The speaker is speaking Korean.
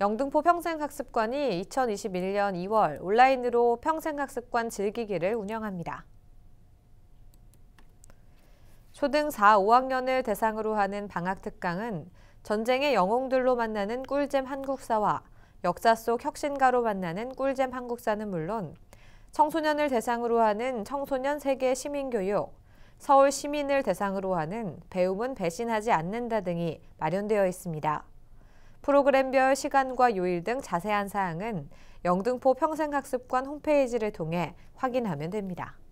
영등포 평생학습관이 2021년 2월 온라인으로 평생학습관 즐기기를 운영합니다. 초등 4, 5학년을 대상으로 하는 방학특강은 전쟁의 영웅들로 만나는 꿀잼 한국사와 역사 속 혁신가로 만나는 꿀잼 한국사는 물론 청소년을 대상으로 하는 청소년 세계 시민교육, 서울 시민을 대상으로 하는 배움은 배신하지 않는다 등이 마련되어 있습니다. 프로그램별 시간과 요일 등 자세한 사항은 영등포 평생학습관 홈페이지를 통해 확인하면 됩니다.